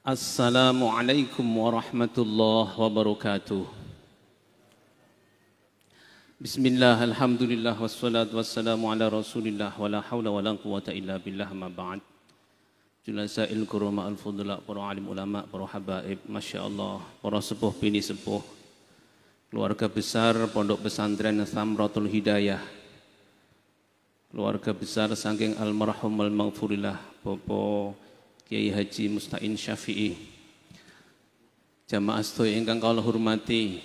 Assalamualaikum warahmatullahi wabarakatuh. Bismillah, alhamdulillah, wassalatu wassalamu ala rasulillah, wala hawla wala quwata illa billah ma ba'd. Julasail kurama al-fudula, para alim ulama, para habaib, Masya Allah, para sepuh bini sepuh, keluarga besar Pondok Pesantren Samratul Hidayah, keluarga besar sangking almarhum al-maghfurillah, bapak, Kiai Haji Mustain Syafi'i. Jamaah yang ingkang kula hormati.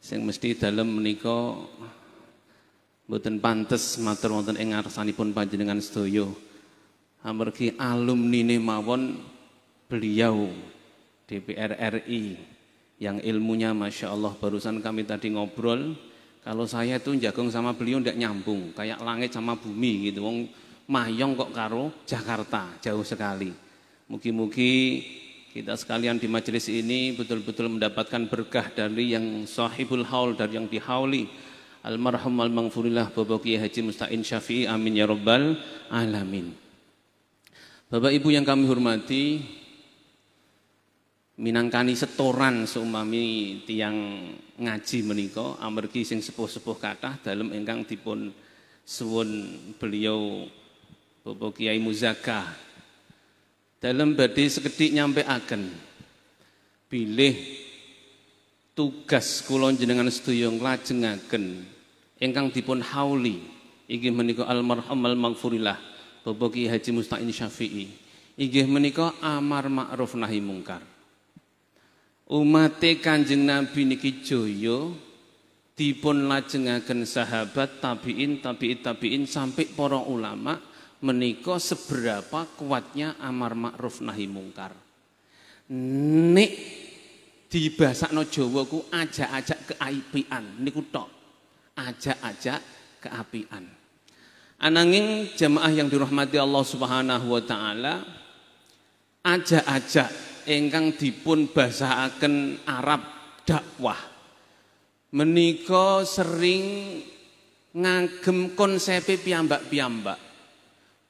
yang mesti dalam menikah, bukan pantas matur wonten ing ngarsanipun panjenengan sedaya. Amargi alumni ne mawon beliau DPR RI yang ilmunya Masya Allah barusan kami tadi ngobrol kalau saya itu jagung sama beliau tidak nyambung kayak langit sama bumi gitu wong Mahyong kok karo Jakarta, jauh sekali. Mugi-mugi kita sekalian di majelis ini betul-betul mendapatkan berkah dari yang sahibul haul, dari yang dihauli. Almarhum al mangfurillah Bapak Kiai Haji Musta'in Syafi'i amin ya rabbal alamin. Bapak Ibu yang kami hormati, minangkani setoran seumami tiang ngaji meniko amergi sing sepuh-sepuh kakah dalam engkang dipun suwun beliau Bapak Kiai Muzaka dalam badai sekedik nyampe akan pilih tugas kulon jenengan sedaya nglajengaken engkang dipun hauli ingin menika almarhum almaghfurillah Bapak Kiai Haji Mustain Syafi'i ingin menika amar ma'ruf nahi mungkar umate Kanjeng Nabi niki jaya dipun lajengaken sahabat tabiin tabiin tabiin sampai para ulama menika seberapa kuatnya amar ma'ruf nahi mungkar. Nek di bahasa no Jawa ku ajak-ajak keaipian niku tok. Ajak-ajak keapian. Anangin jemaah yang dirahmati Allah Subhanahu wa taala ajak-ajak ingkang dipun basahaken Arab dakwah menika sering ngagem konsep piyambak-piyambak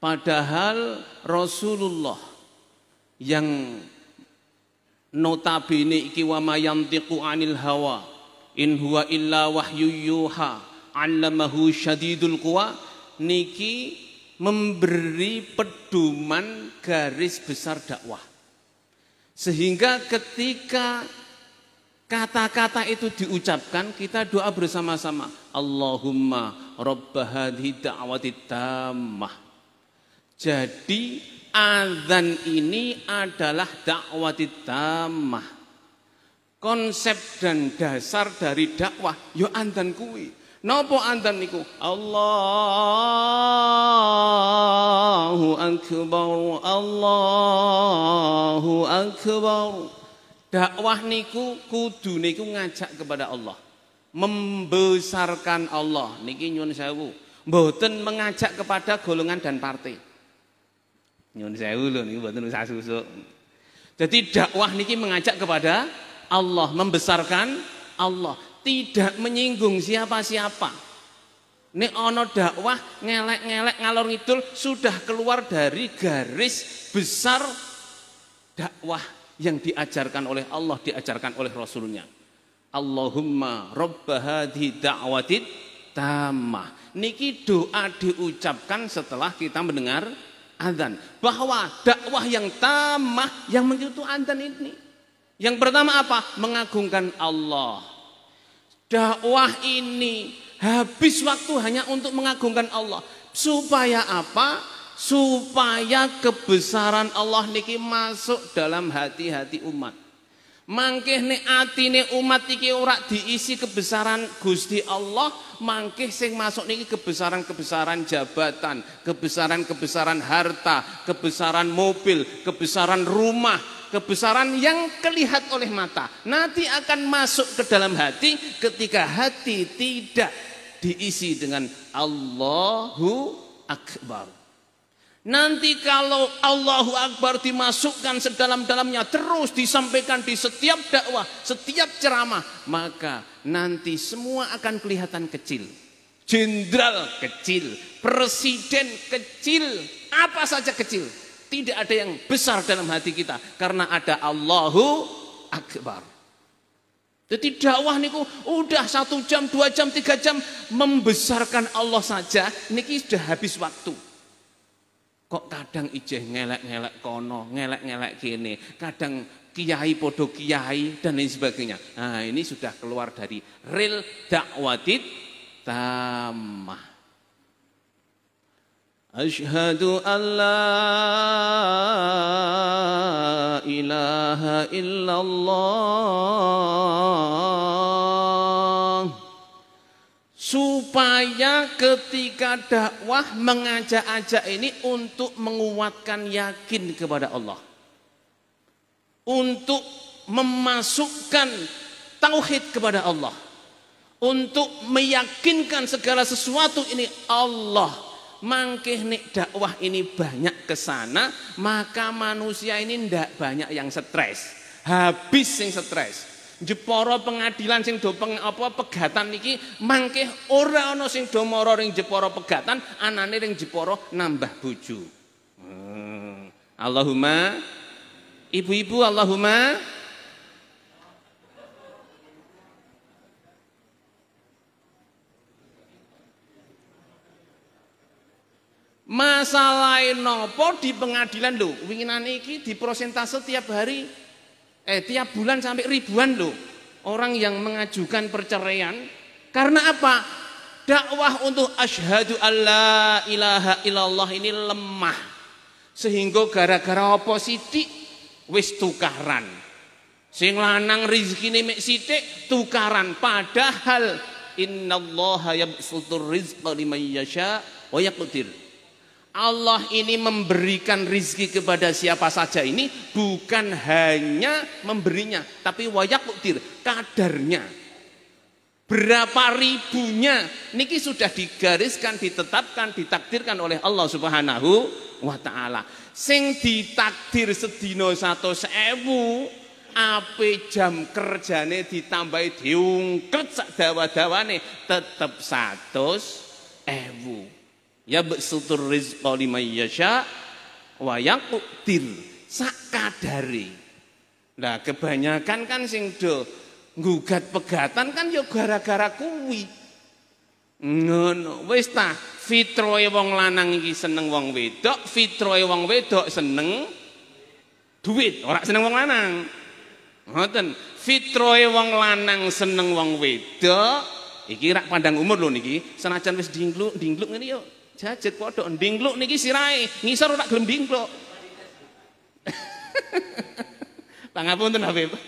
Padahal Rasulullah yang notabene iki wa mayantiqu anil hawa in huwa illa wahyu yuha allamahu syadidul quwa niki memberi pedoman garis besar dakwah sehingga ketika kata-kata itu diucapkan kita doa bersama-sama Allahumma rabb hadhihi da'wati tammah jadi azan ini adalah dakwah tamah. Konsep dan dasar dari dakwah yo ya andan kuwi. Napa andan niku? Allahu akbar, Allahu akbar. Dakwah niku kudu niku ngajak kepada Allah. Membesarkan Allah niki nyun sewu. Mboten mengajak kepada golongan dan partai. Nyun sewu lho niku mboten usah susuk. Jadi dakwah niki mengajak kepada Allah, membesarkan Allah, tidak menyinggung siapa-siapa. Ini ono dakwah ngelek-ngelek ngalor ngidul sudah keluar dari garis besar dakwah yang diajarkan oleh Allah, diajarkan oleh Rasulnya. Allahumma robba hadhi da'watid tamah. Niki doa diucapkan setelah kita mendengar azan. Bahwa dakwah yang tamah yang menyentuh azan ini. Yang pertama apa? Mengagungkan Allah. Dakwah ini habis waktu hanya untuk mengagungkan Allah. Supaya apa? Supaya kebesaran Allah niki masuk dalam hati-hati umat ne ati ne umat iki ora diisi kebesaran Gusti Allah, mangkeh sing masuk niki kebesaran-kebesaran jabatan, kebesaran-kebesaran harta, kebesaran mobil, kebesaran rumah, kebesaran yang kelihat oleh mata. Nanti akan masuk ke dalam hati ketika hati tidak diisi dengan Allahu Akbar. Nanti kalau Allahu Akbar dimasukkan sedalam-dalamnya terus disampaikan di setiap dakwah, setiap ceramah, maka nanti semua akan kelihatan kecil. Jenderal kecil, presiden kecil, apa saja kecil. Tidak ada yang besar dalam hati kita karena ada Allahu Akbar. Jadi dakwah niku udah satu jam, dua jam, tiga jam membesarkan Allah saja. Niki sudah habis waktu kok kadang ijeh ngelek-ngelek kono, ngelek-ngelek kene, kadang kiai podo kiai dan lain sebagainya. Nah, ini sudah keluar dari real dakwatit tamah. Ashhadu an la ilaha illallah supaya ketika dakwah mengajak-ajak ini untuk menguatkan yakin kepada Allah. Untuk memasukkan tauhid kepada Allah. Untuk meyakinkan segala sesuatu ini Allah. Mangkeh nek dakwah ini banyak ke sana, maka manusia ini ndak banyak yang stres. Habis yang stres. Jepara pengadilan sing do peng, apa pegatan niki mangke ora ana sing do mara ring Jepara pegatan, anane ring Jepara nambah bojo. Hmm. Allahumma ibu-ibu Allahumma Masalah nopo di pengadilan lho, niki di diprosentase tiap hari Eh tiap bulan sampai ribuan loh orang yang mengajukan perceraian. Karena apa? Dakwah untuk asyhadu alla ilaha illallah ini lemah. Sehingga gara-gara apa sithik wis tukaran. Sing lanang rezekine mek sithik tukaran padahal innallaha yabsutur rizqa liman yasha wa yaqdir. Allah ini memberikan rizki kepada siapa saja ini bukan hanya memberinya, tapi wayak muktir kadarnya. Berapa ribunya niki sudah digariskan, ditetapkan, ditakdirkan oleh Allah Subhanahu wa taala. Sing ditakdir sedino satu sewu ape jam kerjane ditambahi diungket sak dawa-dawane tetep satu ewu. Ya Yabsutur rizqa liman yasha wa yaqdir sakadare. Nah, kebanyakan kan sing do nggugat pegatan kan ya gara-gara kuwi. Ngono, wis ta fitroe wong lanang iki seneng wong wedok, fitroe wong wedok seneng duit, orang seneng wong lanang. Ngoten, fitroe wong lanang seneng wong wedok, iki rak pandang umur lho niki, senajan wis dingluk, dingluk ngene yo jajet podo ndingkluk niki sirai ngisor ora gelem ndingkluk. Pangapunten Habib.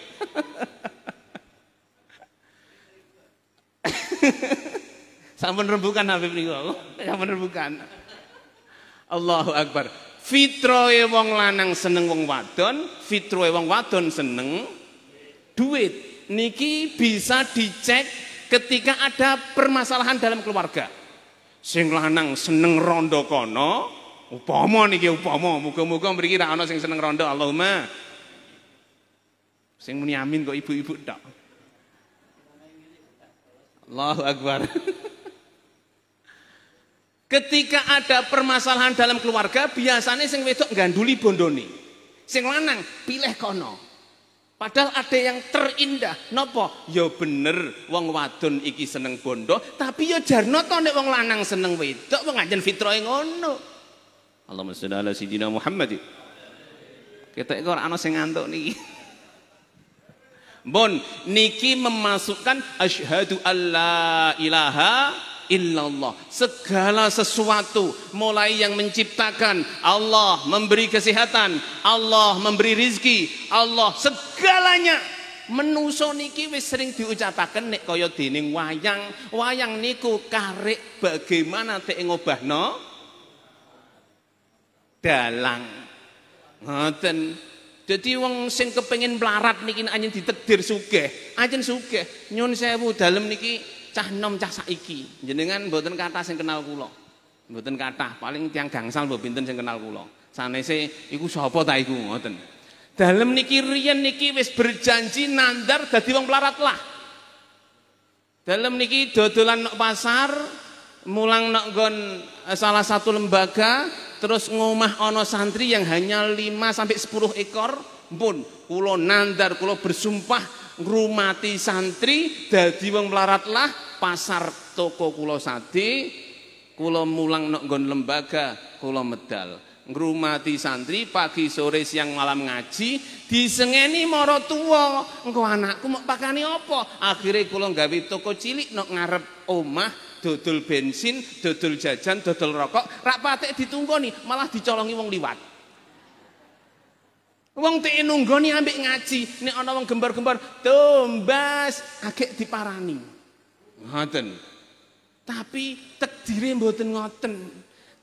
Sampun rembukan Habib niku. Sampun rembukan. Allahu Akbar. Fitroe wong lanang seneng wong wadon, fitroe wong wadon seneng duit. Niki bisa dicek ketika ada permasalahan dalam keluarga. Sing lanang seneng rondo kono, upomo niki upama, muga-muga mriki ra ana sing seneng rondo Allahumma. Sing muni amin kok ibu-ibu tok. Allahu Akbar. Ketika ada permasalahan dalam keluarga, biasanya sing wedok ganduli bondoni. Sing lanang pilih kono. Padahal ada yang terindah. Nopo? yo ya bener, wong wadon iki seneng bondo, tapi yo ya jarno to nek wong lanang seneng wedok, wong anjen fitrahe ngono. Allahumma sholli ala sayidina Muhammad. Kita iku ora ana sing ngantuk niki. Bon, niki memasukkan asyhadu alla ilaha illallah. Segala sesuatu mulai yang menciptakan, Allah memberi kesehatan, Allah memberi rizki, Allah segalanya menuso niki wis sering diucapaken nek kaya dening wayang wayang niku karek bagaimana tek ngobahno dalang ngoten Jadi wong sing kepengin melarat niki anjen ditedir sugih, anjen sugih. Nyun sewu dalem niki cah nom cah saiki. Jenengan buatan kata sing kenal kulo Mboten kata paling tiang gangsal buat binten sing kenal kula. sana iku ikut ta iku ngoten. dalam niki rian niki wes berjanji nandar dadi wong pelarat lah. dalam niki dodolan nok pasar, mulang nok gon eh, salah satu lembaga, terus ngomah ono santri yang hanya 5 sampai 10 ekor, pun kulo nandar, kulo bersumpah rumati santri dadi wong melarat lah pasar toko kulo sadi kulo mulang nok lembaga kulo medal ngrumati santri pagi sore siang malam ngaji disengeni moro tuwa engko anakku mau pakani apa akhirnya kula gawe toko cilik nok ngarep omah dodol bensin dodol jajan dodol rokok rak patek ditunggoni malah dicolongi wong liwat Wong teke nunggoni ambek ngaji, nek ana wong gembar-gembar, tumbas agek diparani. Ngoten. Tapi takdire mboten ngoten.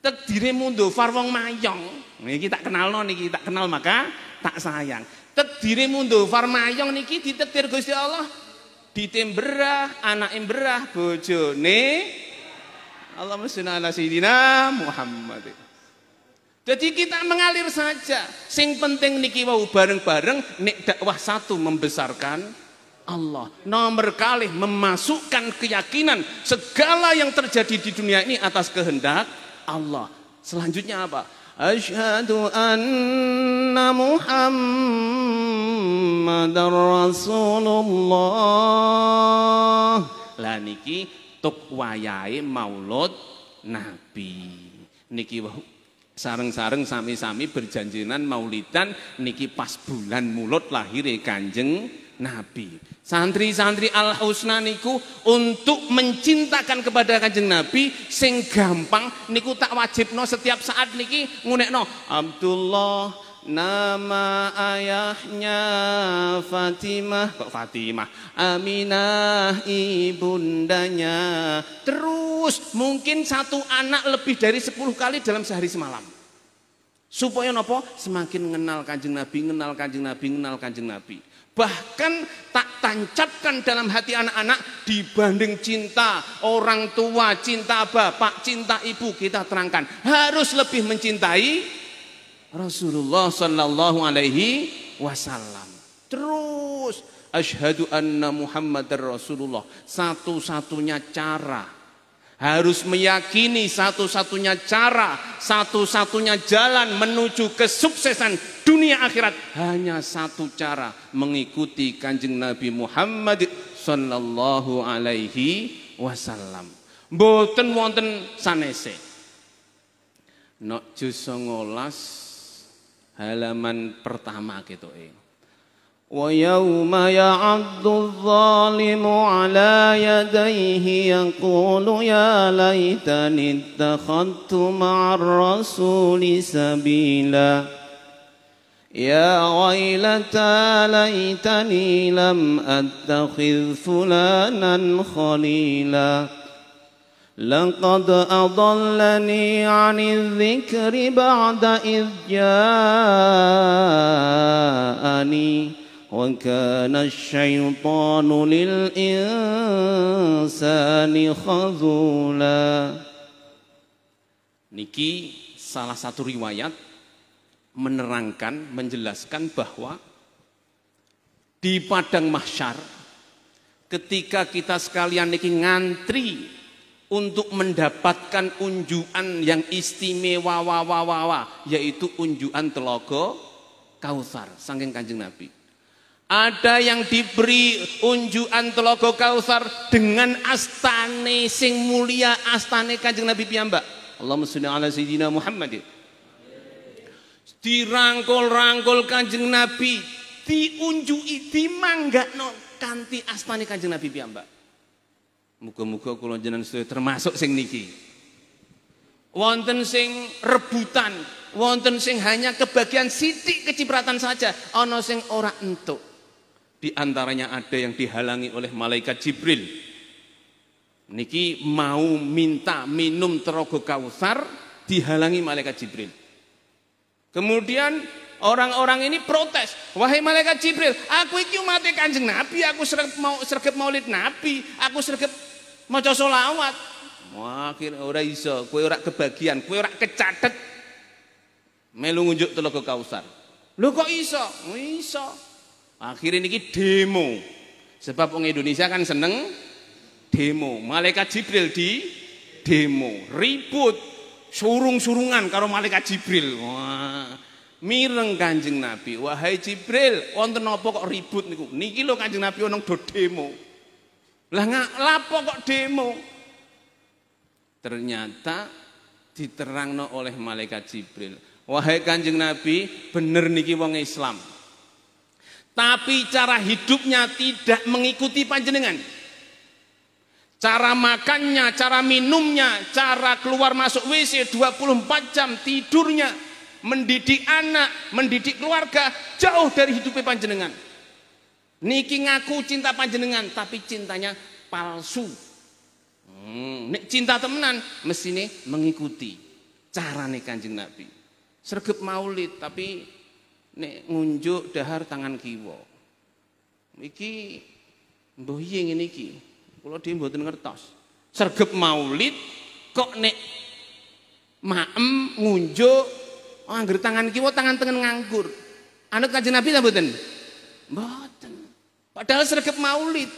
Takdire mundhafar wong mayong. Niki tak kenalno niki, tak kenal maka tak sayang. Takdire far mayong niki ditakdir Gusti Allah. Ditemberah, anak emberah, bojone. Allahumma sholli ala sayidina Muhammad. Jadi kita mengalir saja. Sing penting niki wau bareng-bareng nek dakwah satu membesarkan Allah. Nomor kali memasukkan keyakinan segala yang terjadi di dunia ini atas kehendak Allah. Selanjutnya apa? Asyhadu anna Muhammadar Rasulullah. Lah niki tuk wayahe maulud Nabi. Niki wau sareng-sareng sami-sami berjanjinan maulidan niki pas bulan mulut lahire Kanjeng Nabi. Santri-santri Al Husna niku untuk mencintakan kepada Kanjeng Nabi sing gampang niku tak no setiap saat niki no. Abdullah Nama ayahnya Fatimah Kok Fatimah? Aminah ibundanya Terus mungkin satu anak lebih dari 10 kali dalam sehari semalam Supaya nopo semakin mengenal kanjeng Nabi mengenal kanjeng Nabi, mengenal kanjeng Nabi Bahkan tak tancapkan dalam hati anak-anak dibanding cinta orang tua, cinta bapak, cinta ibu kita terangkan. Harus lebih mencintai Rasulullah sallallahu alaihi wasallam. Terus asyhadu anna Muhammadar Rasulullah. Satu-satunya cara harus meyakini satu-satunya cara, satu-satunya jalan menuju kesuksesan dunia akhirat hanya satu cara mengikuti Kanjeng Nabi Muhammad sallallahu alaihi wasallam. Mboten wonten sanese. Nok 19 halaman pertama gitu eh. ويوم يعض الظالم على يديه يقول يا ليتني اتخذت مع الرسول سبيلا يا ويلتى ليتني لم اتخذ فلانا خليلا لقد أضلني عن الذكر بعد إذ جاءني وكان الشيطان للإنسان خذولا Niki salah satu riwayat menerangkan, menjelaskan bahwa di padang mahsyar ketika kita sekalian niki ngantri untuk mendapatkan unjuan yang istimewa wa, wa, yaitu unjuan telogo kausar sangking kanjeng Nabi ada yang diberi unjuan telogo kausar dengan astane sing mulia astane kanjeng Nabi piyambak Allahumma sholli ala sayyidina Muhammad dirangkul-rangkul kanjeng Nabi diunjui dimanggakno kanti astane kanjeng Nabi piyambak Muga-muga kula jenengan sedaya termasuk sing niki. Wonten sing rebutan, wonten sing hanya kebagian sitik kecipratan saja, ana sing ora entuk. Di antaranya ada yang dihalangi oleh malaikat Jibril. Niki mau minta minum terogo kausar dihalangi malaikat Jibril. Kemudian Orang-orang ini protes. Wahai malaikat Jibril, aku itu mati Kanjeng Nabi, aku sergap mau sergap Maulid Nabi, aku sergap maca selawat. Wah, ora iso, kowe ora kebagian, kowe ora kecatet. Melu ngunjuk telaga Kausar. Lho kok iso? Oh, iso. Akhirnya niki demo. Sebab orang Indonesia kan seneng demo. Malaikat Jibril di demo, ribut, surung-surungan karo malaikat Jibril. Wah, mireng Kanjeng Nabi. Wahai Jibril, wonten napa kok ribut niku? Niki lo Kanjeng Nabi onong do demo. Lah nggak lapo kok demo? Ternyata diterangno oleh malaikat Jibril. Wahai Kanjeng Nabi, bener niki wong Islam. Tapi cara hidupnya tidak mengikuti panjenengan. Cara makannya, cara minumnya, cara keluar masuk WC 24 jam, tidurnya, mendidik anak, mendidik keluarga jauh dari hidupnya panjenengan. Niki ngaku cinta panjenengan tapi cintanya palsu. Hmm, cinta temenan mesinnya mengikuti carane Kanjeng Nabi. Sergep maulid tapi nek ngunjuk dahar tangan kiwa. Niki mbuh ini ki. iki. Kula dhewe mboten ngertos. Sergep maulid kok nek maem ngunjuk oh, angger tangan kiwa tangan tengen nganggur. Anak Kanjeng Nabi ta mboten? Mbah Padahal sergap maulid.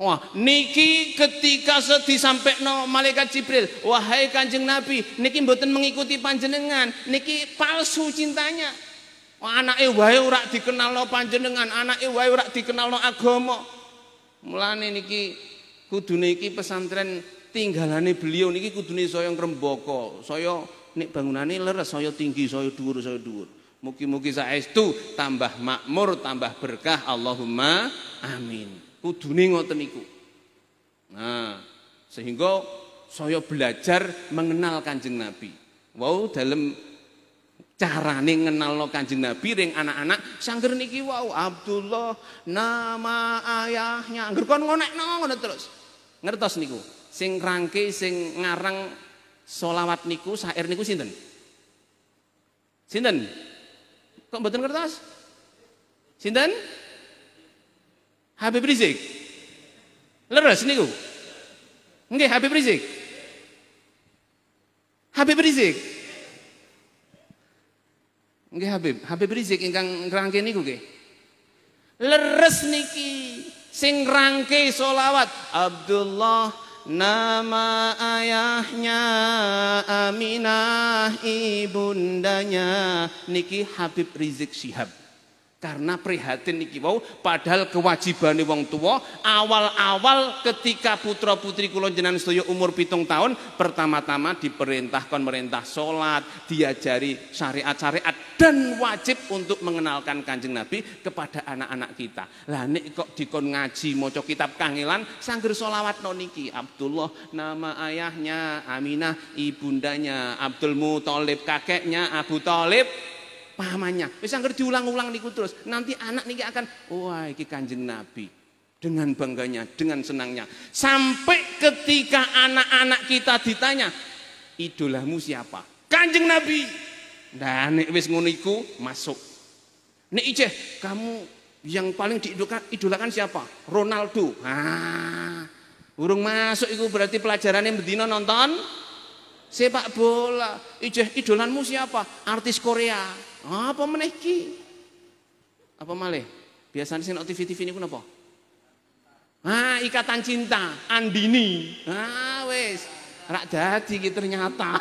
Wah, niki ketika sedih sampai no malaikat Jibril, wahai kanjeng Nabi, niki mboten mengikuti panjenengan, niki palsu cintanya. Wah, anak wae ora dikenal no panjenengan, anak wae ora dikenal no agomo Mulane niki kudune niki pesantren tinggalane beliau niki kudune yang remboko soyo nek bangunane leres, soyo tinggi, soyo dhuwur, soyo dhuwur. Mugi-mugi saestu tambah makmur, tambah berkah Allahumma amin. Kuduningo ngoten Nah, sehingga saya belajar mengenal Kanjeng Nabi. Wow, dalam carane lo Kanjeng Nabi ring anak-anak sangger niki wow Abdullah nama ayahnya angger kon ngonekno ngono terus. Ngertos niku. Sing rangke sing ngarang solawat niku syair niku sinten? Sinten? Kok mboten kertas? Sinten? Habib Rizik. Leres niku. Nggih, Habib Rizik. Habib Rizik. Nggih Habib, Habib Rizik ingkang ngrangke niku nggih. Leres niki sing rangke solawat Abdullah Nama ayahnya Aminah, ibundanya Niki Habib Rizik Syihab. Karena prihatin iki wau padahal kewajiban kewajibane wong tua awal-awal ketika putra putri kula jenengan sedaya umur pitung tahun pertama-tama diperintahkan merintah salat, diajari syariat-syariat dan wajib untuk mengenalkan Kanjeng Nabi kepada anak-anak kita. Lah nek kok dikon ngaji maca kitab Kangilan sangger selawat niki Abdullah nama ayahnya, Aminah ibundanya, Abdul Muthalib kakeknya, Abu Thalib pahamannya. Bisa ngerti diulang-ulang niku terus, nanti anak niki akan wah ini iki Kanjeng Nabi dengan bangganya, dengan senangnya. Sampai ketika anak-anak kita ditanya, idolamu siapa? Kanjeng Nabi. Nah, nek wis ngono masuk. Nek ijeh kamu yang paling diidolakan idolakan siapa? Ronaldo. Ah. Urung masuk itu berarti pelajarannya bedino nonton sepak bola. Ijeh idolanmu siapa? Artis Korea. Apa meneh ki? Apa malih? Biasanya sih TV-TV ini kenapa? Ah, ikatan cinta, Andini. Ah, wes Rak dadi gitu ternyata.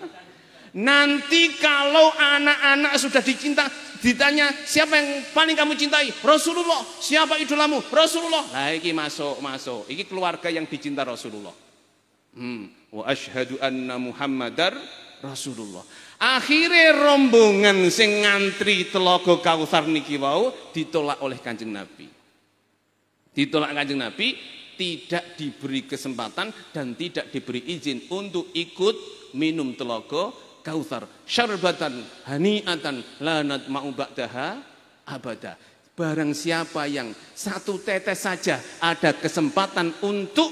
Nanti kalau anak-anak sudah dicinta, ditanya siapa yang paling kamu cintai? Rasulullah. Siapa idolamu? Rasulullah. Nah, iki masuk, masuk. ini keluarga yang dicinta Rasulullah. Hmm. Wa ashadu anna Muhammadar Rasulullah. Akhirnya rombongan sing ngantri telogo kausar niki wau ditolak oleh Kanjeng Nabi. Ditolak Kanjeng Nabi, tidak diberi kesempatan dan tidak diberi izin untuk ikut minum telogo kausar. Syarbatan haniatan lanat mau ba'daha abada. Barang siapa yang satu tetes saja ada kesempatan untuk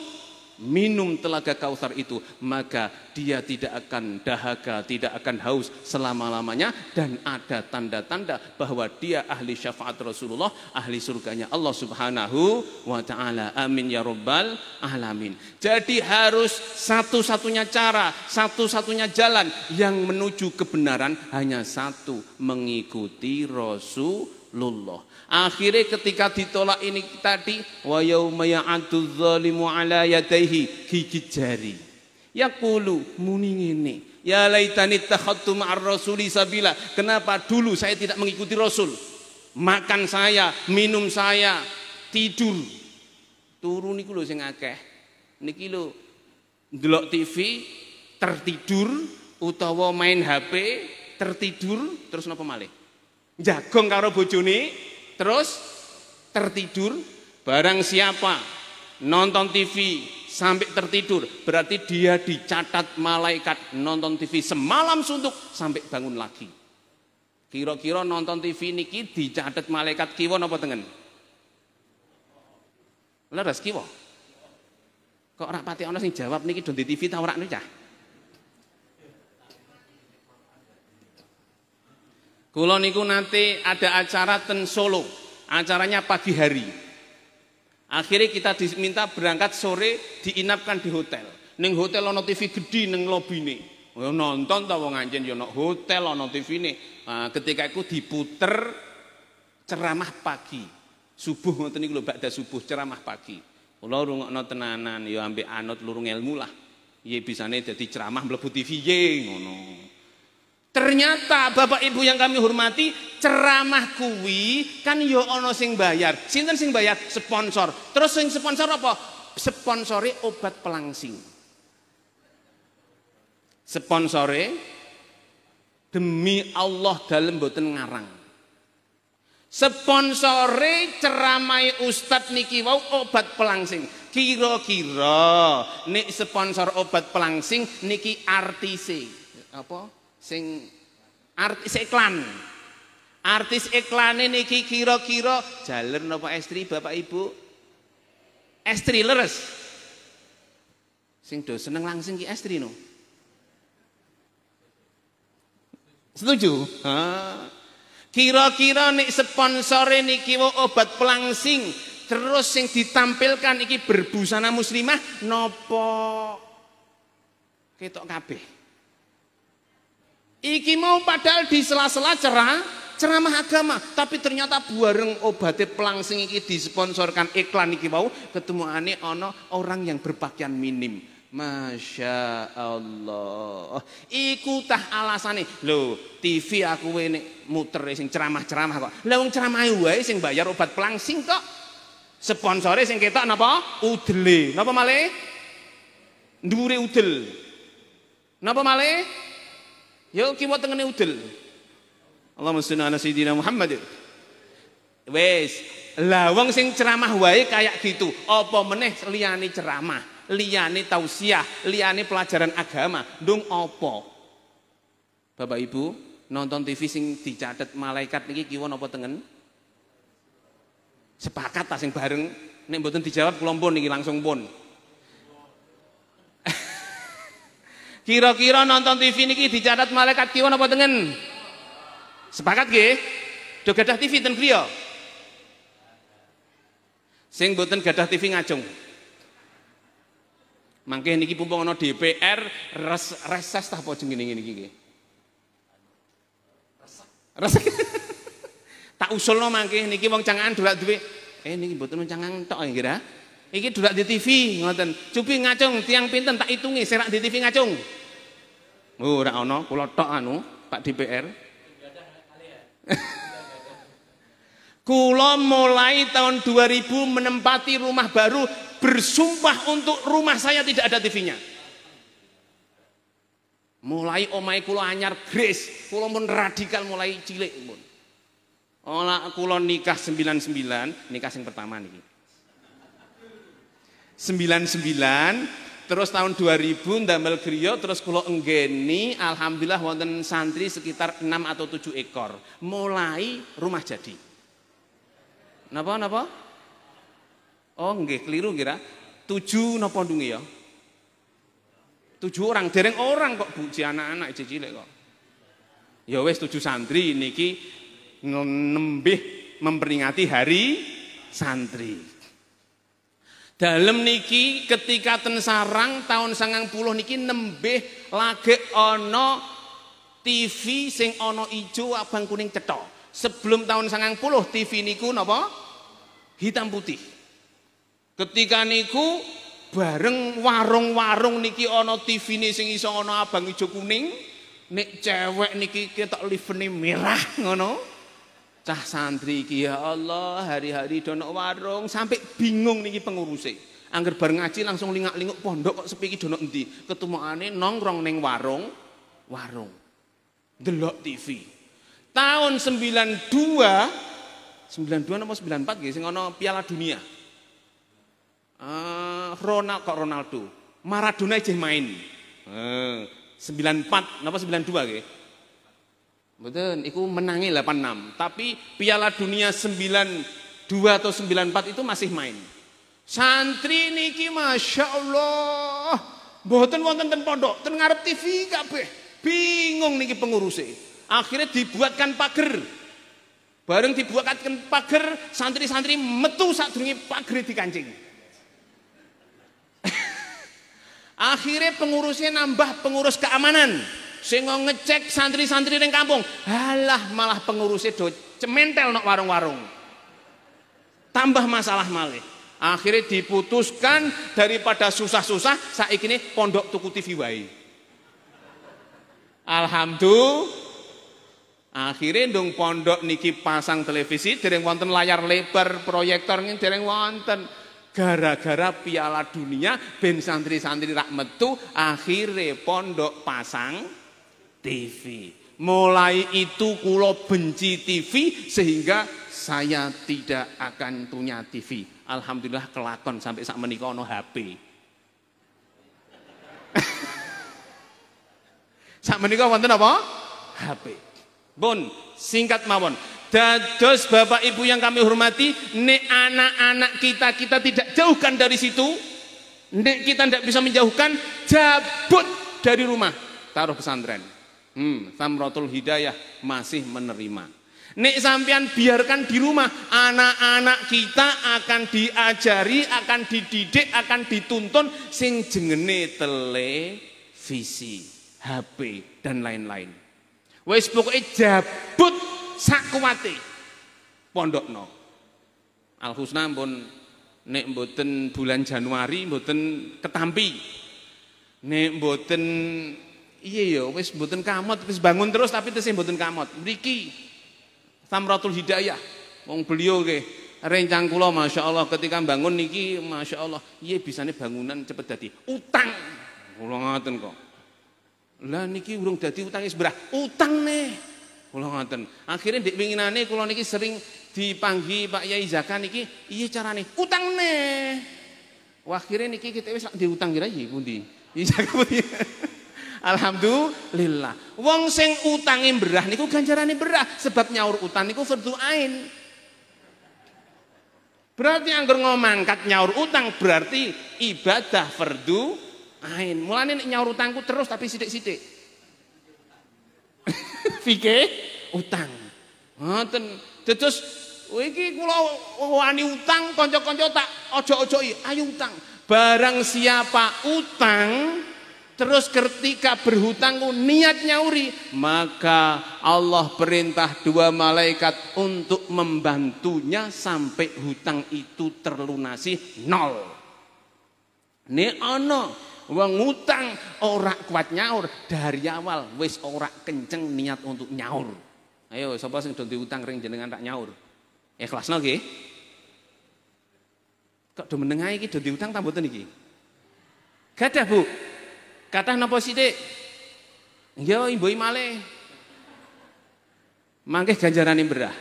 minum telaga kautsar itu, maka dia tidak akan dahaga, tidak akan haus selama-lamanya dan ada tanda-tanda bahwa dia ahli syafaat Rasulullah, ahli surganya Allah Subhanahu wa taala. Amin ya rabbal alamin. Jadi harus satu-satunya cara, satu-satunya jalan yang menuju kebenaran hanya satu, mengikuti Rasul Lullah. Akhirnya ketika ditolak ini tadi wa yauma ya'adzu zalimu ala yadayhi gigit jari. Yaqulu muni ngene. Ya laitani takhattu ma'ar rasuli sabila. Kenapa dulu saya tidak mengikuti Rasul? Makan saya, minum saya, tidur. Turun niku lho sing akeh. Niki lho ndelok TV tertidur utawa main HP tertidur terus napa malih? jagong karo bojone, terus tertidur. Barang siapa nonton TV sampai tertidur, berarti dia dicatat malaikat nonton TV semalam suntuk sampai bangun lagi. Kira-kira nonton TV niki dicatat malaikat kiwa napa tengen? Leres kiwa. Kok ora pati ana sing jawab niki do di TV ta ora Kulo niku nanti ada acara ten Solo, acaranya pagi hari. Akhirnya kita diminta berangkat sore diinapkan di hotel. Neng hotel ono TV gede neng lobi lobine. nonton tau wong anjen yo hotel ono tv ini, ah, ketika aku diputer ceramah pagi. Subuh ngoten niku lho bakda subuh ceramah pagi. Kula rungokno tenanan yo ambek anut lurung ilmu lah. bisa bisane dadi ceramah mlebu TV ye ngono. Ternyata Bapak Ibu yang kami hormati, ceramah kuwi kan yo ono sing bayar. Sinten sing bayar? Sponsor. Terus sing sponsor apa? Sponsori obat pelangsing. Sponsori demi Allah dalam boten ngarang. Sponsori ceramai Ustadz niki wau obat pelangsing. Kira-kira nih sponsor obat pelangsing niki artisi. Apa? sing artis iklan. Artis iklan ini kira-kira nopo s estri Bapak Ibu? Estri leres. Sing do seneng langsung ki estri no. Setuju? Kira-kira nek sponsore niki obat pelangsing terus yang ditampilkan iki berbusana muslimah nopo ketok kabeh. Iki mau padahal di sela-sela cerah ceramah agama, tapi ternyata buareng obatnya pelangsing sing iki disponsorkan iklan iki mau ketemu aneh ono orang yang berpakaian minim. Masya Allah. ikutah tah nih, lo TV aku ini muter sing ceramah-ceramah kok. Lewung ceramah wae sing bayar obat pelangsing kok. Sponsornya sing kita, napa? Udle, Napa male? Dure udel. Napa male? Ya kiwa tengene udel. Allahumma sholli ala sayyidina Muhammad. Wes, lawang sing ceramah wae kayak gitu. Apa meneh liyane ceramah, liyane tausiah, liyane pelajaran agama, ndung apa? Bapak Ibu, nonton TV sing dicatet malaikat niki kiwa napa tengen? Sepakat ta sing bareng? Nek mboten dijawab kula pun niki langsung pun. Kira-kira nonton TV niki dicatat malaikat kiwa apa dengan Sepakat nggih? Do gadah TV ten griya? Sing mboten gadah TV ngajeng. Mangke niki pumpung ana DPR res, reses tah apa jenenge niki nggih? Resek. Resek. tak usulno mangke niki wong cangaan dolak duwe. Eh niki boten wong cangang tok nggih, Iki durak di TV ngoten. Cupi ngacung tiang pinten tak hitungi serak di TV ngacung. Ora oh, ana kula tok anu Pak DPR. kula mulai tahun 2000 menempati rumah baru bersumpah untuk rumah saya tidak ada TV-nya. Mulai omai kula anyar grace, kula pun radikal mulai cilik pun. Ola kula nikah 99, nikah sing pertama niki. 99 terus tahun 2000 ndamel griya terus kula enggeni alhamdulillah wonten santri sekitar 6 atau 7 ekor mulai rumah jadi napa napa oh nggih keliru kira 7 napa ndunge ya 7 orang dereng orang kok bu anak-anak cilik kok ya wis 7 santri niki nembih memperingati hari santri dalam niki ketika ten sarang tahun sangang puluh niki nembeh lagi ono TV sing ono ijo abang kuning cetok. Sebelum tahun sangang puluh TV niku nopo Hitam putih. Ketika niku bareng warung-warung niki ono TV nih sing iso ono abang ijo kuning. Nek cewek niki kita livene merah ngono. Cah santri iki ya Allah, hari-hari dono warung sampai bingung niki pengurusnya. Angger bareng ngaji langsung lingak-linguk pondok kok sepi iki dono endi? ketemuane nongkrong ning warung, warung. Delok TV. Tahun 92 92 nomor 94 nggih sing ana Piala Dunia. Uh, ah, Ronald kok Ronaldo. Maradona aja main. Uh, 94 napa 92 nggih betul, itu menangi 86, tapi Piala Dunia 92 atau 94 itu masih main. Santri niki Masya Allah Mboten wonten ten pondok, ten ngarep TV kabeh. Bingung niki pengurusnya. Akhirnya dibuatkan pagar. Bareng dibuatkan pagar, santri-santri metu pager pagar kancing. Akhirnya pengurusnya nambah pengurus keamanan. Sing ngecek santri-santri ning kampung, halah malah pengurusnya do cementel nok warung-warung. Tambah masalah malih. Akhirnya diputuskan daripada susah-susah saat ini pondok tuku TV wae. Alhamdulillah. Akhirnya dong pondok niki pasang televisi dereng wonten layar lebar proyektor ini dereng wonten. Gara-gara piala dunia ben santri-santri rak metu akhirnya pondok pasang TV. Mulai itu kulo benci TV sehingga saya tidak akan punya TV. Alhamdulillah kelakon sampai saat menikah ono HP. saat menikah wonten apa? HP. Bon, singkat mawon. Dados Bapak Ibu yang kami hormati, ne anak-anak kita kita tidak jauhkan dari situ. Nek kita tidak bisa menjauhkan, jabut dari rumah, taruh pesantren. Hmm, Samrotul Hidayah masih menerima. Nek sampean biarkan di rumah, anak-anak kita akan diajari, akan dididik, akan dituntun sing jengene televisi, HP dan lain-lain. Wes pokoke jabut sakuwate pondokno. Al Husna pun nek mboten bulan Januari mboten ketampi. Nek mboten Iya yo, iya, wis mboten kamot, wis bangun terus tapi tesih mboten kamot. Mriki Samratul Hidayah. Wong beliau nggih rencang kula Allah, ketika bangun niki Allah, iya nih bangunan cepet dadi utang. Kula ngaten kok. Lah niki urung dadi utang sebrah. Utang nih. Kula ngoten. akhirnya ndek winginane kula niki sering dipanggi Pak Yai Zaka niki, iya carane utang ne. Wah akhirnya niki kita wis diutang kira iki iya, pundi? Iya pundi. Alhamdulillah. Wong sing utangi berah niku ganjarane berah sebab nyaur utang niku fardhu ain. Berarti anggur ngomangkat nyaur utang berarti ibadah fardhu ain. Mulane nek nyaur utangku terus tapi sithik-sithik. Fikih utang. Ngoten. Terus oh, iki kula wani utang kanca-kanca tak ojo-ojoki ayo utang. Barang siapa utang Terus ketika berhutang oh, niat nyauri, maka Allah perintah dua malaikat untuk membantunya sampai hutang itu terlunasi nol. Ini ono wong orang ora kuat nyaur dari awal wis orang kenceng niat untuk nyaur. Ayo sapa sing do diutang ring jenengan tak nyaur. Eh nol nggih. Kok do menengae iki do diutang ta mboten iki? Gadah, Bu. Kata napa sithik? Ya imboi malih. Mangke yang berah.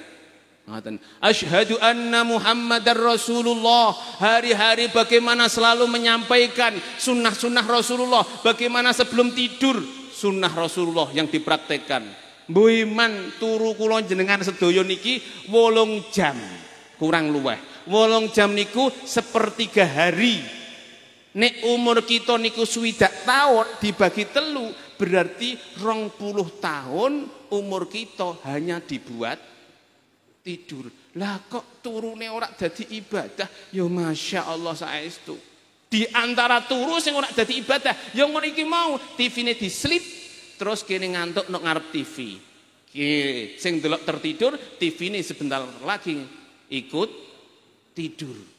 Ngoten. Asyhadu anna Muhammadar Rasulullah. Hari-hari bagaimana selalu menyampaikan sunnah-sunnah Rasulullah. Bagaimana sebelum tidur sunnah Rasulullah yang dipraktekkan. Buiman turu kulon jenengan sedoyo niki wolong jam kurang luweh. Wolong jam niku sepertiga hari Nek umur kita niku swidak tahun dibagi telu berarti rong puluh tahun umur kita hanya dibuat tidur. Lah kok turune ora jadi ibadah? Ya masya Allah saya itu. Di antara turu sing ora jadi ibadah, ya ngono iki mau TV-ne dislip terus kene ngantuk nok ngarep TV. Ki sing delok tertidur, TV-ne sebentar lagi ikut tidur.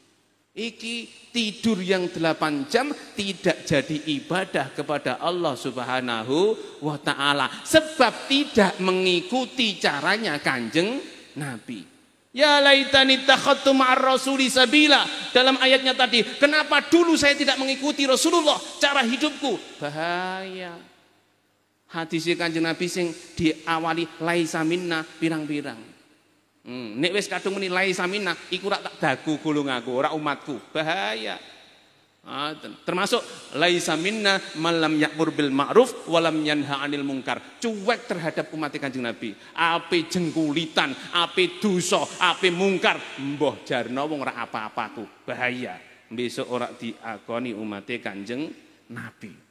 Iki tidur yang delapan jam tidak jadi ibadah kepada Allah Subhanahu wa taala sebab tidak mengikuti caranya Kanjeng Nabi. Ya laitani takhattu ma'ar rasuli sabila. Dalam ayatnya tadi, kenapa dulu saya tidak mengikuti Rasulullah cara hidupku? Bahaya. Hadis kanjeng Nabi sing diawali laisa minna pirang-pirang. Hmm, nek wis kadung muni samina iku rak tak dagu gulung aku, ora umatku. Bahaya. termasuk laisa samina malam yakmur bil ma'ruf walam yanha anil mungkar cuek terhadap umat kanjeng nabi ape jengkulitan ape dosa ape mungkar mbah jarno wong ora apa-apa tu bahaya besok ora diakoni umat kanjeng nabi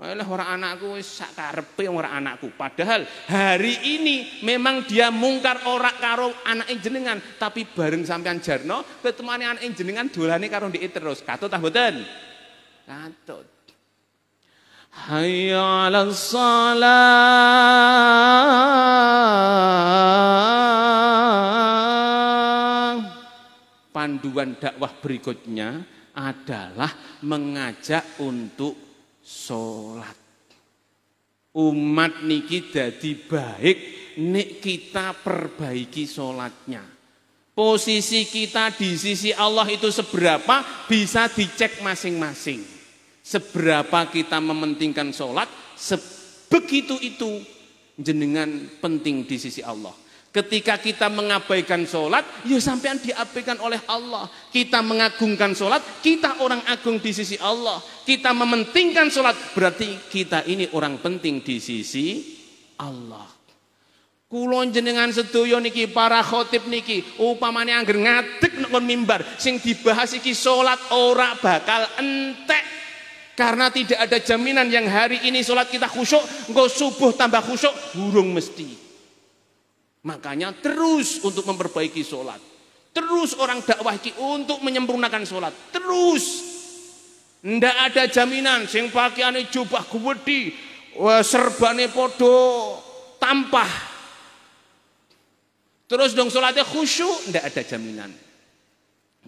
Alah orang anakku sak karepe orang anakku. Padahal hari ini memang dia mungkar orang karo anak jenengan, tapi bareng sampean jarno ketemuane anak jenengan dolane karo ndek terus. Katut ta mboten? Katut. Hayya 'ala shalah. Panduan dakwah berikutnya adalah mengajak untuk Sholat. Umat niki jadi baik, nek kita perbaiki sholatnya. Posisi kita di sisi Allah itu seberapa bisa dicek masing-masing. Seberapa kita mementingkan sholat, sebegitu itu jenengan penting di sisi Allah. Ketika kita mengabaikan sholat, ya sampean diabaikan oleh Allah. Kita mengagungkan sholat, kita orang agung di sisi Allah. Kita mementingkan sholat, berarti kita ini orang penting di sisi Allah. Kulon jenengan sedoyo niki para khotib niki upamane angger ngadeg nek mimbar sing dibahas iki salat ora bakal entek karena tidak ada jaminan yang hari ini salat kita khusyuk engko subuh tambah khusyuk burung mesti Makanya terus untuk memperbaiki sholat. Terus orang dakwah ki untuk menyempurnakan sholat. Terus. Tidak ada jaminan. Sing pakaiannya jubah gede. Serbane podo tampah. Terus dong sholatnya khusyuk. Tidak ada jaminan.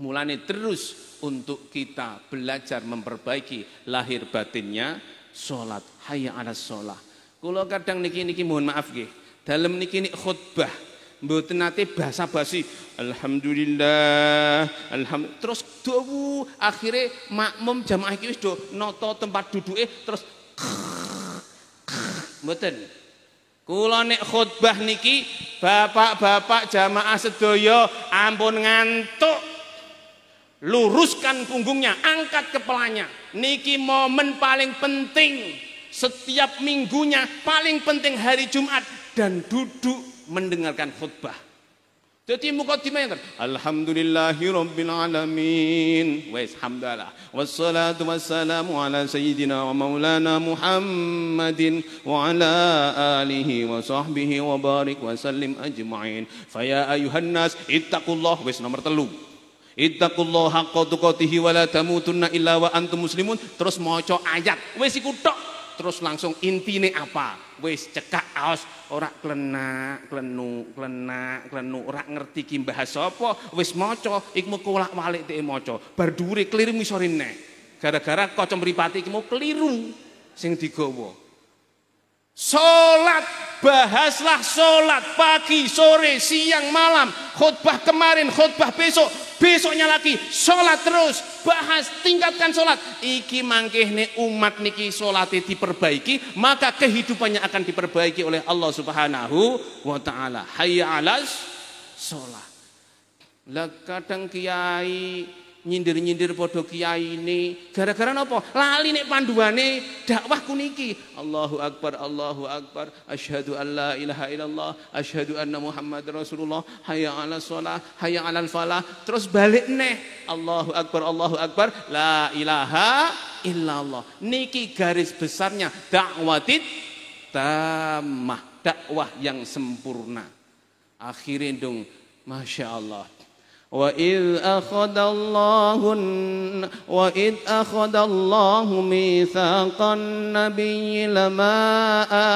Mulane terus untuk kita belajar memperbaiki lahir batinnya sholat. Hayya ala sholat. Kalau kadang niki niki mohon maaf gih dalam niki nik khutbah mboten nate bahasa basi alhamdulillah alhamdulillah terus dawu akhirnya makmum jamaah iki wis noto tempat eh terus mboten kula nek khutbah niki bapak-bapak jamaah sedoyo ampun ngantuk luruskan punggungnya angkat kepalanya niki momen paling penting setiap minggunya paling penting hari Jumat dan duduk mendengarkan khutbah. Jadi mukadimah yang Alhamdulillahi Rabbil Alamin Wais hamdalah Wassalatu wassalamu ala Sayyidina wa maulana Muhammadin Wa ala alihi wa sahbihi wa barik wa sallim ajma'in Faya ayuhan nas ittaqullah Wais nomor telu Ittaqullah haqqa tuqatihi wa la tamutunna illa wa antum muslimun Terus moco ayat Wais ikut Terus langsung intine apa Wais cekak aos orang klenak, klenu, klenak, klenu, orang ngerti ki bahasa apa, wis maca, iku kolak-walik di maca. Berduri keliru kliru Gara-gara kaca mripati ikmu keliru sing digowo. Sholat, bahaslah sholat pagi, sore, siang, malam. Khutbah kemarin, khutbah besok, besoknya lagi. Sholat terus, bahas, tingkatkan sholat. Iki mangkehne umat niki sholat diperbaiki, maka kehidupannya akan diperbaiki oleh Allah subhanahu wa ta'ala. Hayya alas sholat. Lah kadang kiai nyindir-nyindir podo kiai ini gara-gara nopo lali nek panduane dakwah kuniki Allahu akbar Allahu akbar asyhadu an ilaha illallah asyhadu anna muhammad rasulullah hayya ala shalah hayya ala falah terus balik nih Allahu akbar Allahu akbar la ilaha illallah niki garis besarnya dakwatit tamah dakwah yang sempurna akhirin dong Masya Allah وإذ أخذ الله وإذ أخذ الله ميثاق النبي لما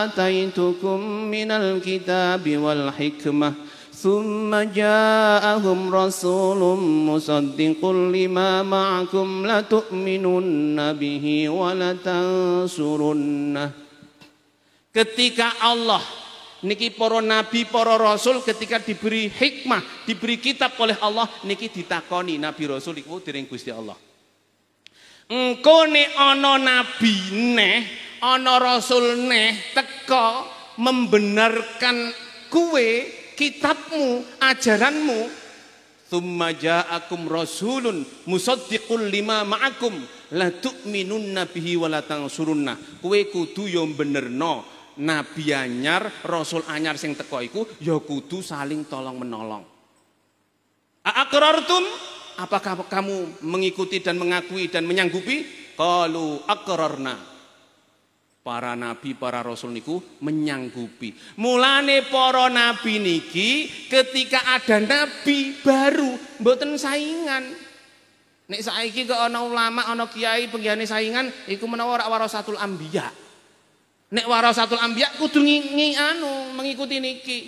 آتيتكم من الكتاب والحكمة ثم جاءهم رسول مصدق لما معكم لتؤمنن به ولتنصرنه ketika Allah niki para nabi, para rasul ketika diberi hikmah, diberi kitab oleh Allah niki ditakoni nabi rasul iku diring Gusti Allah. Engko ne ana nabi neh, ana rasul neh teko membenarkan kue kitabmu, ajaranmu, Thumma ja'akum rasulun musaddiqul lima ma'akum la tu'minunna bihi wa la tansurunna. Kowe kudu yo benerno nabi anyar, rasul anyar sing teko iku ya kudu saling tolong menolong. Aqrartum? Apakah kamu mengikuti dan mengakui dan menyanggupi? kalau aqrarna. Para nabi, para rasul niku menyanggupi. Mulane para nabi niki ketika ada nabi baru mboten saingan. Nek saiki ke ana ulama, ana kiai penggiyane saingan iku menawa rak satu anbiya. Nek warasatul anbiya kudu ngingi anu mengikuti niki.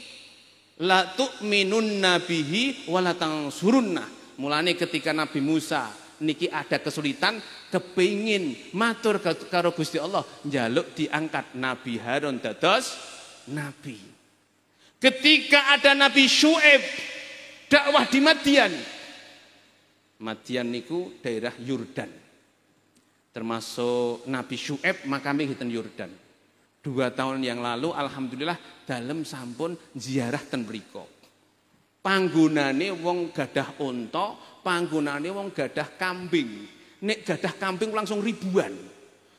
La tu'minun nabihi wa la tansurunna. Mulane ketika Nabi Musa niki ada kesulitan kepingin matur karo Gusti Allah njaluk diangkat Nabi Harun dados nabi. Ketika ada Nabi Syuaib dakwah di Madian. Madian niku daerah Yordan. Termasuk Nabi Syuaib makame hitan Yordan. Dua tahun yang lalu alhamdulillah dalam sampun ziarah ten mriko. Panggonane wong gadah onto, panggonane wong gadah kambing. Nek gadah kambing langsung ribuan.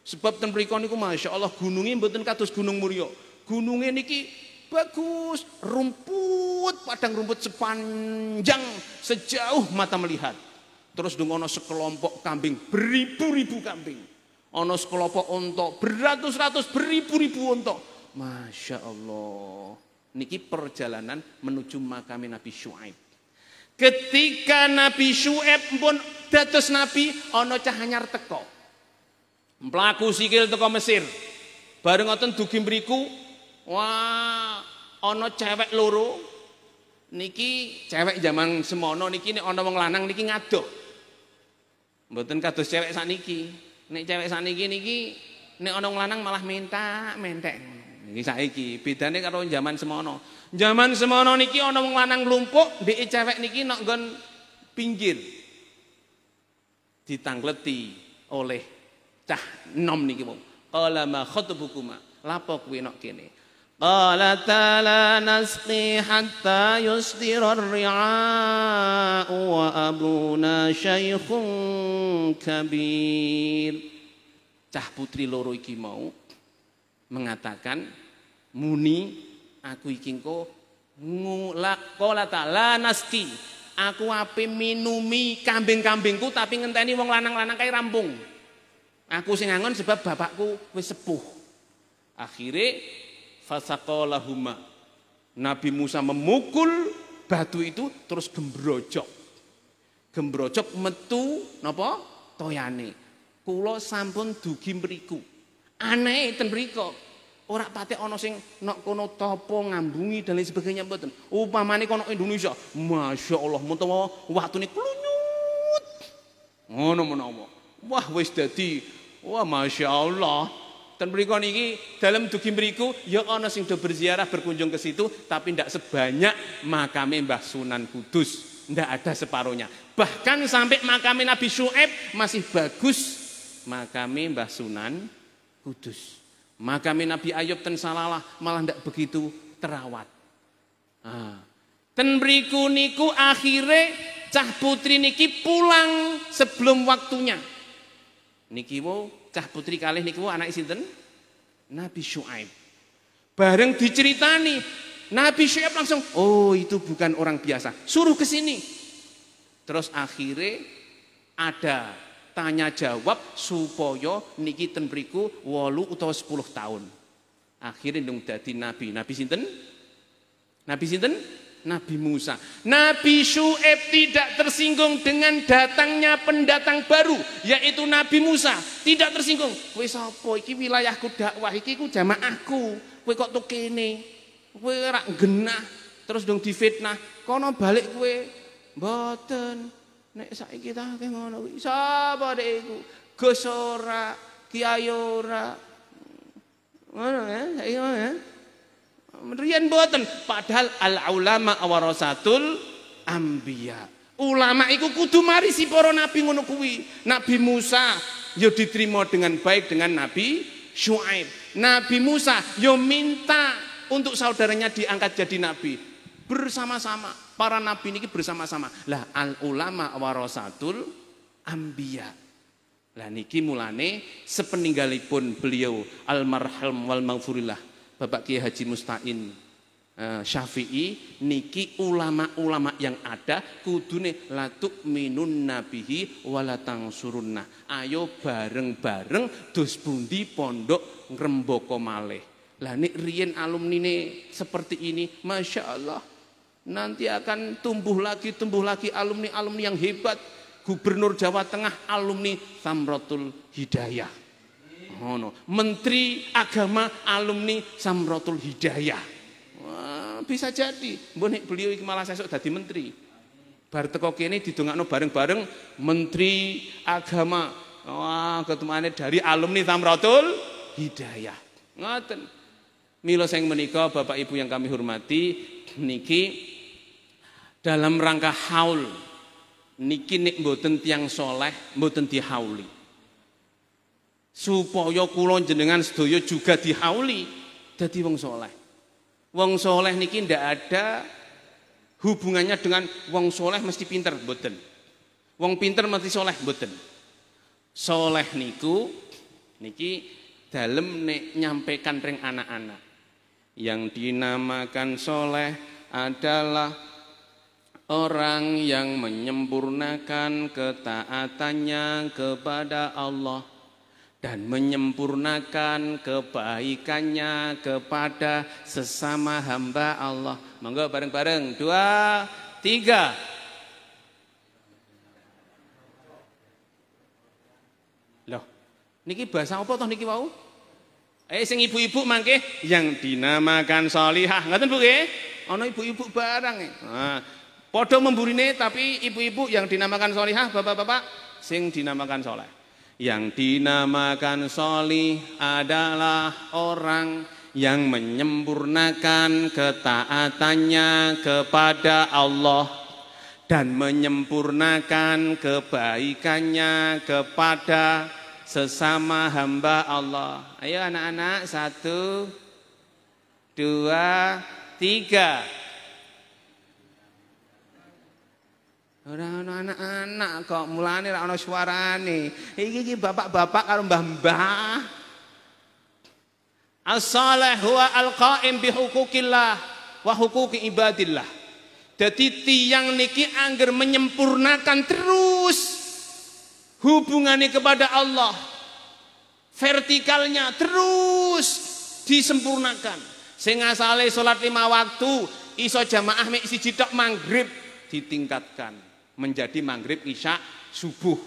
Sebab ten mriko niku Masya Allah gunungnya mboten kados Gunung Murio, Gunungnya niki bagus, rumput, padang rumput sepanjang sejauh mata melihat. Terus dengono sekelompok kambing, beribu-ribu kambing. Ono sekelompok untuk beratus-ratus, beribu-ribu untuk. Masya Allah. Niki perjalanan menuju makam Nabi Shu'aib. Ketika Nabi Shu'aib pun datus Nabi, ono cahanyar teko. Pelaku sikil teko Mesir. Baru ngoten dukim beriku, wah, ono cewek loro, niki cewek zaman semono niki ini ono menglanang niki ngaduk. Mboten kados cewek niki nek cewek saniki niki nek ana lanang malah minta mentek iki saiki bedane karo zaman semono zaman semono niki ana wong lanang lumpuk, ndek cewek niki nek nggon pinggir ditangleti oleh cah nom niki wong qala ma khutbukuma lapo kuwi nek kene قالتا لا نسقي حتى يسدر الرعاء وأبونا شيخ كبير Cah putri loro iki mau mengatakan muni aku iki engko ngulak kolata la naski aku ape minumi kambing-kambingku tapi ngenteni wong lanang-lanang kae rampung aku sing angon sebab bapakku wis sepuh akhirnya fasakolahuma. Nabi Musa memukul batu itu terus gembrojok. Gembrojok metu napa? Toyane. Kulo sampun dugi mriku. Aneh ten mriku. Ora pate ana sing nok kono topo ngambungi dan lain sebagainya mboten. Upamane kono Indonesia, Masya Allah mutawa waktune klunyut. Ngono menawa. Wah wis dadi wah Masya Allah dan berikon ini dalam dugi beriku, ya ono sing do berziarah berkunjung ke situ tapi tidak sebanyak makam Mbah Sunan Kudus. tidak ada separuhnya. Bahkan sampai makam Nabi Shu'ab masih bagus makam Mbah Sunan Kudus. Makam Nabi Ayub dan salalah malah tidak begitu terawat. Ah. Ten beriku niku akhirnya cah putri niki pulang sebelum waktunya. Nikimu, cah putri kalih nikimu, anak sinten? Nabi Syuaib. Bareng diceritani, Nabi Syuaib langsung, "Oh, itu bukan orang biasa. Suruh ke sini." Terus akhirnya ada tanya jawab supaya niki ten mriku walu utawa 10 tahun. Akhirnya ndung dadi nabi. Nabi sinten? Nabi sinten? Nabi Musa. Nabi Syuib tidak tersinggung dengan datangnya pendatang baru yaitu Nabi Musa. Tidak tersinggung. Kowe sapa? Iki wilayahku dakwah, iki ku jamaahku. Kowe kok tuh kene? Kowe rak genah terus dong difitnah. Kono balik kowe mboten. Nek saya kita ke ngono kuwi. Sapa dek iku? Gus ora, kiai Ngono ya, saiki ngono ya. Rian buatan. padahal al ulama awarosatul ambia. Ulama itu kudu mari si poro nabi ngono kuwi. Nabi Musa yo ya diterima dengan baik dengan Nabi Syuaib. Nabi Musa yo ya minta untuk saudaranya diangkat jadi nabi bersama-sama. Para nabi ini bersama-sama. Lah al ulama warasatul ambia. Lah niki mulane sepeninggalipun beliau almarhum wal Bapak Kiai Haji Mustain eh, Syafi'i niki ulama-ulama yang ada kudune latuk minun nabihi walatang surunna Ayo bareng-bareng dus bundi pondok ngremboko maleh. Lah nek riyen alumni ini seperti ini, Masya Allah. Nanti akan tumbuh lagi, tumbuh lagi alumni-alumni yang hebat. Gubernur Jawa Tengah alumni Samrotul Hidayah. Ngono. Menteri Agama alumni Samrotul Hidayah. Wah, bisa jadi. Mbok beliau iki malah sesuk dadi menteri. Bar teko kene didongakno bareng-bareng Menteri Agama. Wah, dari alumni Samrotul Hidayah. ngaten Milo yang menikah Bapak Ibu yang kami hormati niki dalam rangka haul niki nik mboten tiang soleh mboten dihauli supaya kula jenengan sedaya juga dihauli dadi wong soleh. Wong soleh niki ndak ada hubungannya dengan wong soleh mesti pinter mboten Wong pinter mesti soleh mboten Soleh niku niki dalam nek nyampaikan ring anak-anak. Yang dinamakan soleh adalah orang yang menyempurnakan ketaatannya kepada Allah dan menyempurnakan kebaikannya kepada sesama hamba Allah. Monggo bareng-bareng. Dua, tiga. Loh, niki bahasa apa toh niki wau? Eh sing ibu-ibu mangke yang dinamakan solihah. Ngoten Bu Oh, no ibu-ibu barang. Nah, e. memburine tapi ibu-ibu yang dinamakan solihah, bapak-bapak sing dinamakan soleh. Yang dinamakan solih adalah orang yang menyempurnakan ketaatannya kepada Allah dan menyempurnakan kebaikannya kepada sesama hamba Allah. Ayo anak-anak, satu, dua, tiga. Orang anak-anak kok mulane ora ana suarane. Iki iki bapak-bapak karo mbah-mbah. As-salih huwa al-qaim bi huquqillah wa huquqi ibadillah. Dadi tiang niki angger menyempurnakan terus hubungannya kepada Allah. Vertikalnya terus disempurnakan. Sing asale salat lima waktu iso jamaah mek siji tok maghrib ditingkatkan menjadi maghrib isya subuh.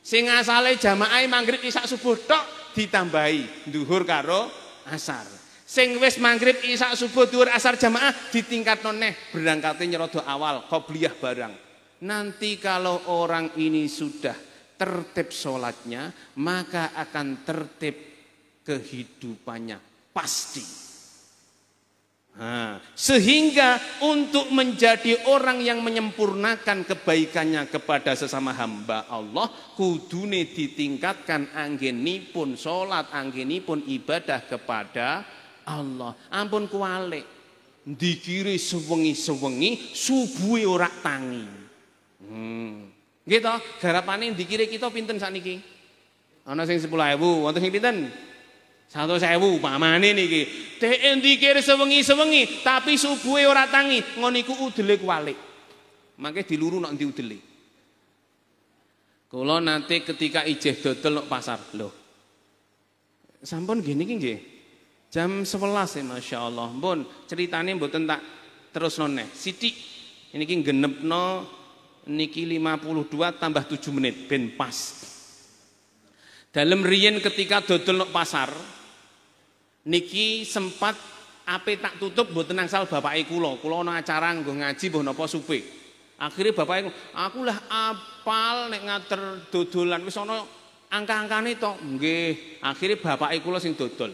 Sing asale jamaah maghrib isya subuh tok ditambahi duhur karo asar. Sing wis maghrib isya subuh duhur asar jamaah ditingkat noneh berangkatnya nyerodo awal kau beliah barang. Nanti kalau orang ini sudah tertib sholatnya maka akan tertib kehidupannya pasti sehingga untuk menjadi orang yang menyempurnakan kebaikannya kepada sesama hamba Allah kudune ditingkatkan anggini pun sholat anggini pun ibadah kepada Allah ampun kuali dikiri sewengi-sewengi subuhi ora tangi hmm. gitu garapane dikiri kita pinten Ada yang sing ewu, waktu yang pinten satu sewu pamane niki. Dhek dikir sewengi-sewengi tapi subuhe ora tangi, ngoniku udelik udele kualik. makanya diluru nanti udelik. Kalau nanti ketika ijeh dodol nek pasar, lo, Sampun gini ki Jam 11 ya e, Masya Allah. Bon, ceritanya buat tentang terus noneh. Siti, ini ki genep no, niki lima puluh dua tambah tujuh menit, ben pas. Dalam rien ketika dodol no pasar, niki sempat ape tak tutup buat tenang sal bapak lo kulo ana acara nggo ngaji buat nopo supi. akhirnya bapak iku aku lah apal nek ngater dodolan wis ana angka nih to nggih akhirnya bapak lo sing dodol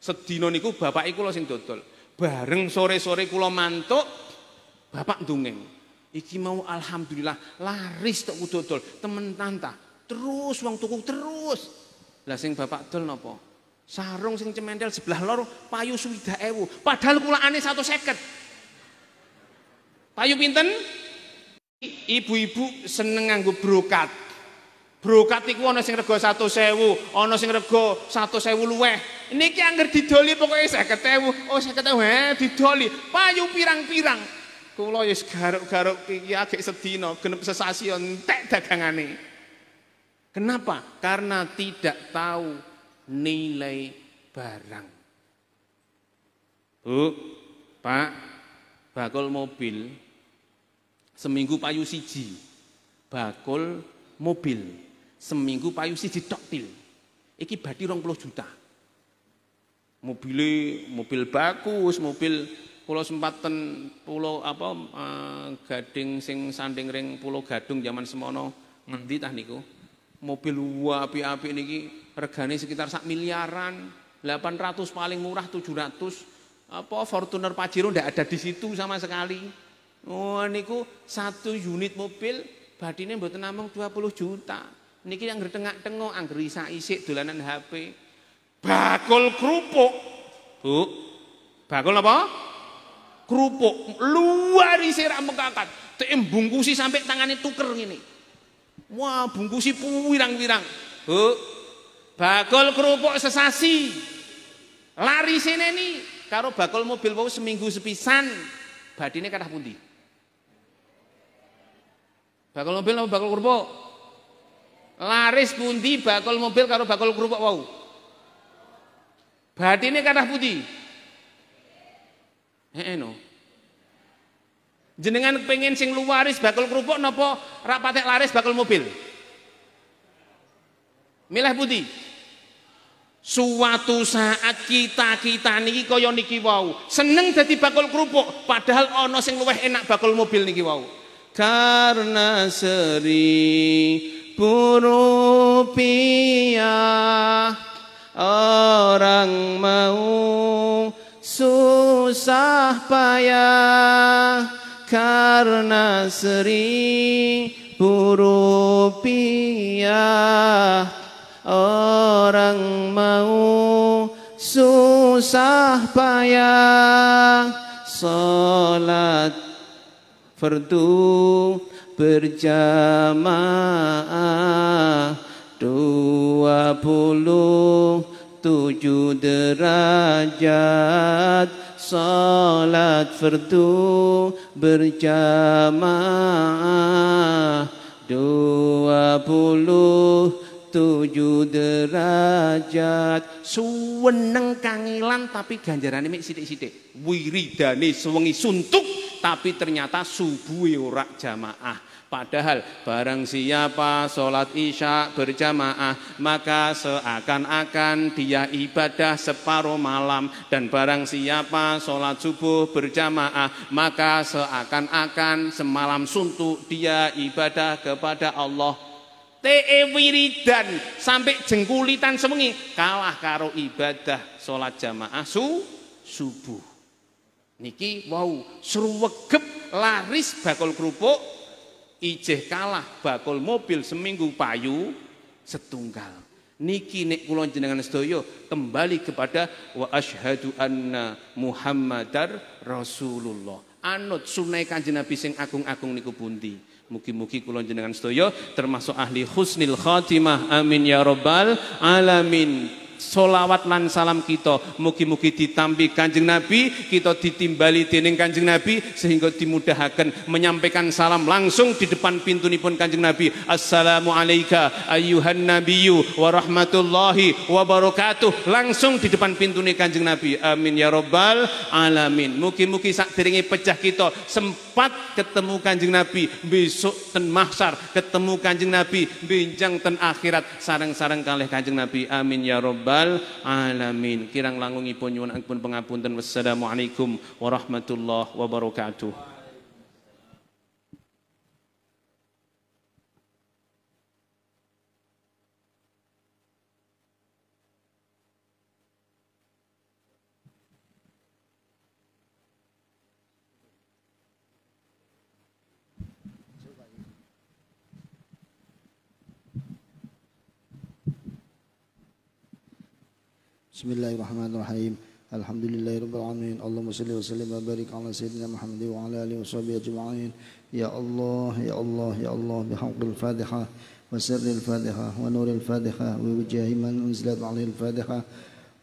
Sedino niku bapak lo sing dodol bareng sore-sore kulo mantuk bapak ndungeng iki mau alhamdulillah laris tok dodol temen tanta terus wong tuku terus lah sing bapak dol nopo. Sarung sing cemendel sebelah lor payu suwida ewu. Padahal aneh satu seket. Payu pinten? Ibu-ibu seneng nganggo brokat. Brokat iku ana sing rega sewu ana sing rega sewu luweh. Niki angger didoli pokoknya pokoke ewu Oh 50.000 eh didoli. Payu pirang-pirang. Kula wis garuk-garuk iki agek sedina, genep sesasi entek dagangane. Kenapa? Karena tidak tahu nilai barang. Bu, Pak, bakul mobil seminggu payu siji, bakul mobil seminggu payu siji toktil. Iki berarti rong pulau juta. mobil mobil bagus, mobil pulau sempatan pulau apa uh, gading sing sanding ring pulau gadung zaman semono ngendi tah niku mobil wapi api niki regane sekitar sak miliaran, 800 paling murah 700. Apa Fortuner Pajero ndak ada di situ sama sekali. Oh niku satu unit mobil badine mboten namung 20 juta. Niki yang ngretengak tengok isa isik dolanan HP. Bakul kerupuk. Bu. Bakul apa? Kerupuk luar isi rak mekakat. bungkus bungkusi sampai tangannya tuker ini. Wah, bungkusi pirang-pirang. Bu bakul kerupuk sesasi lari sini nih kalau bakul mobil wau seminggu sepisan badine kata pundi bakul mobil apa bakul kerupuk laris pundi bakul mobil kalau bakul kerupuk wau badine kathah pundi Eh, no Jenengan pengen sing luaris, bakul kerupuk nopo rapatek laris bakul mobil? milah putih. Suatu saat kita-kita niki kaya niki wau, seneng dadi bakul kerupuk padahal ono sing luwih enak bakul mobil niki wau. Karena seri rupiah orang mau susah payah karena seri rupiah orang mau susah payah salat fardu berjamaah dua puluh tujuh derajat salat fardu berjamaah dua puluh tujuh derajat suweneng kangilan tapi ini sidik-sidik, Wiri wiridane suwengi suntuk tapi ternyata subuh ora jamaah Padahal barang siapa sholat isya berjamaah Maka seakan-akan dia ibadah separuh malam Dan barang siapa sholat subuh berjamaah Maka seakan-akan semalam suntuk dia ibadah kepada Allah TE wiridan sampai jengkulitan semengi kalah karo ibadah sholat jamaah su subuh. Niki wow sruwegep laris bakul kerupuk ijeh kalah bakul mobil seminggu payu setunggal. Niki nek kula jenengan sedaya kembali kepada wa asyhadu anna Muhammadar Rasulullah. Anut sunai kanjeng Nabi sing agung-agung niku pundi? Mugi-mugi kula jenengan sedaya termasuk ahli husnil khatimah. Amin ya rabbal alamin. Solawat lan salam kita mugi-mugi ditambi Kanjeng Nabi, kita ditimbali dening Kanjeng Nabi sehingga dimudahkan menyampaikan salam langsung di depan pintu pintunipun Kanjeng Nabi. Assalamu ayuhan ayyuhan nabiyyu wa rahmatullahi Langsung di depan pintu pintune Kanjeng Nabi. Amin ya rabbal alamin. Mugi-mugi sak pecah kita sempat sepat ketemu kanjeng Nabi besok ten mahsar ketemu kanjeng Nabi bincang ten akhirat sarang-sarang kalih kanjeng Nabi amin ya robbal alamin kirang langungipun nyuwun ampun pengapunten wassalamualaikum warahmatullahi wabarakatuh بسم الله الرحمن الرحيم الحمد لله رب العالمين اللهم صل وسلم وبارك على سيدنا محمد وعلى اله وصحبه اجمعين يا الله يا الله يا الله بحق الفاتحه وسر الفاتحه ونور الفاتحه ووجاه من انزلت عليه الفاتحه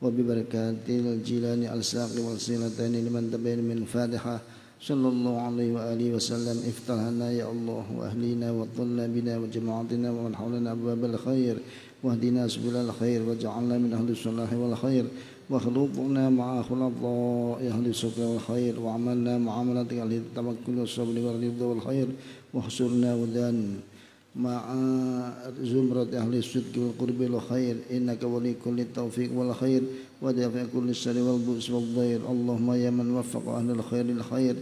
وببركات الجيلان الساق والصلتين لمن تبين من الفاتحه صلى الله عليه وآله وسلم افتحنا لنا يا الله وأهلينا واطلنا بنا وجماعتنا ومن حولنا أبواب الخير واهدنا سبل الخير واجعلنا من أهل الصلاح والخير واخلطنا مع خلطاء أهل الصدق والخير وعملنا معاملة أهل التوكل والصبر والرضا والخير واحشرنا ودان مع زمرة أهل الصدق والقرب والخير إنك ولي كل التوفيق والخير ودافع كل الشر والبؤس والضير اللهم يا من وفق أهل الخير للخير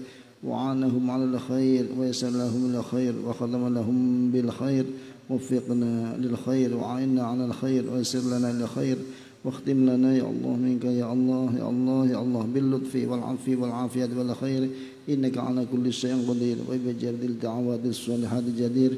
وعانهم على الخير ويسر لهم الخير وخدم لهم بالخير وفقنا للخير وعيننا على الخير ويسر لنا الخير واختم لنا يا الله منك يا الله يا الله يا الله باللطف والعفو والعافية والخير إنك على كل شيء قدير وبجرد الدعوات الصالحات الجدير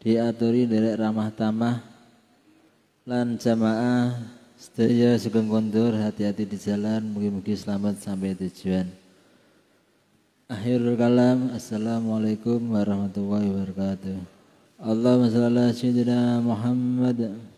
diaturi derek ramah tamah lan jamaah sedaya sugeng kondur hati-hati di jalan mugi-mugi selamat sampai tujuan akhirul kalam assalamualaikum warahmatullahi wabarakatuh Allahumma shalli ala sayyidina Muhammad